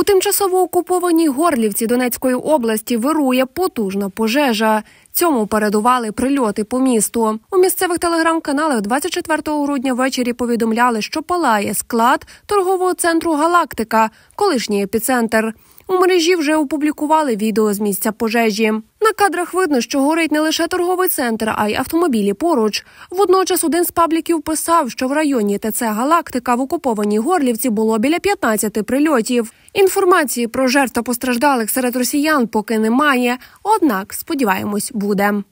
У тимчасово окупованій Горлівці Донецької області вирує потужна пожежа. Цьому передували прильоти по місту. У місцевих телеграм-каналах 24 грудня ввечері повідомляли, що палає склад торгового центру Галактика, колишній епіцентр. У мережі вже опублікували відео з місця пожежі кадрах видно, що горить не лише торговий центр, а й автомобілі поруч. Водночас один з пабліків писав, що в районі ТЦ Галактика в окупованій Горлівці було біля 15 прильотів. Інформації про жертв та постраждалих серед росіян поки немає. Однак, сподіваємось, буде.